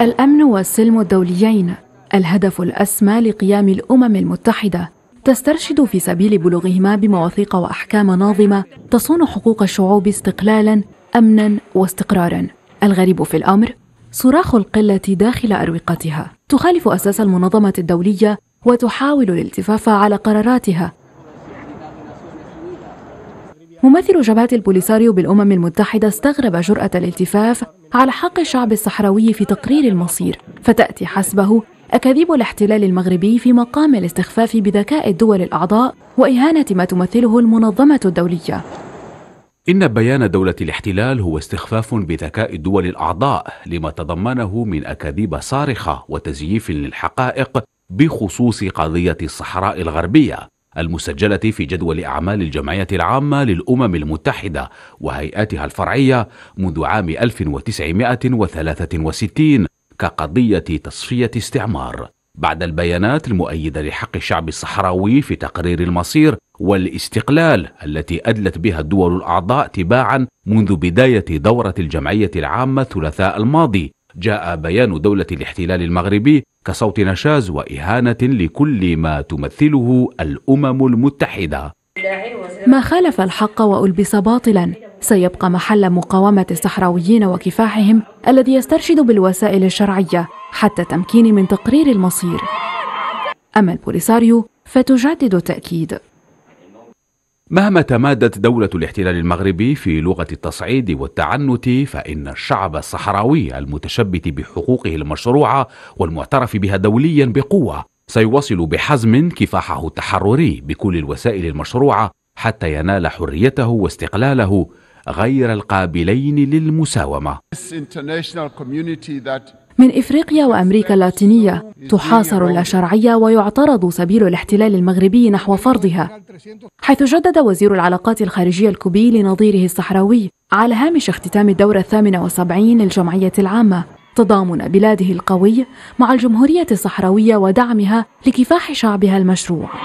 الأمن والسلم الدوليين الهدف الأسمى لقيام الأمم المتحدة تسترشد في سبيل بلوغهما بمواثيق وأحكام ناظمة تصون حقوق الشعوب استقلالا أمنا واستقرارا الغريب في الأمر صراخ القلة داخل أروقتها تخالف أساس المنظمة الدولية وتحاول الالتفاف على قراراتها ممثل جبهة البوليساريو بالأمم المتحدة استغرب جرأة الالتفاف على حق الشعب الصحراوي في تقرير المصير فتأتي حسبه أكاذيب الاحتلال المغربي في مقام الاستخفاف بذكاء الدول الأعضاء وإهانة ما تمثله المنظمة الدولية إن بيان دولة الاحتلال هو استخفاف بذكاء الدول الأعضاء لما تضمنه من أكاذيب صارخة وتزييف للحقائق بخصوص قضية الصحراء الغربية المسجلة في جدول أعمال الجمعية العامة للأمم المتحدة وهيئاتها الفرعية منذ عام 1963 كقضية تصفية استعمار بعد البيانات المؤيدة لحق الشعب الصحراوي في تقرير المصير والاستقلال التي أدلت بها الدول الأعضاء تباعا منذ بداية دورة الجمعية العامة الثلاثاء الماضي جاء بيان دولة الاحتلال المغربي كصوت نشاز وإهانة لكل ما تمثله الأمم المتحدة ما خالف الحق وألبس باطلا سيبقى محل مقاومة الصحراويين وكفاحهم الذي يسترشد بالوسائل الشرعية حتى تمكين من تقرير المصير أما البوليساريو فتجدد التأكيد مهما تمادت دولة الاحتلال المغربي في لغة التصعيد والتعنت فإن الشعب الصحراوي المتشبت بحقوقه المشروعة والمعترف بها دوليا بقوة سيواصل بحزم كفاحه التحرري بكل الوسائل المشروعة حتى ينال حريته واستقلاله غير القابلين للمساومة. This international community that من إفريقيا وأمريكا اللاتينية تحاصر اللاشرعية ويعترض سبيل الاحتلال المغربي نحو فرضها حيث جدد وزير العلاقات الخارجية الكوبي لنظيره الصحراوي على هامش اختتام الدورة الثامنة وسبعين للجمعية العامة تضامن بلاده القوي مع الجمهورية الصحراوية ودعمها لكفاح شعبها المشروع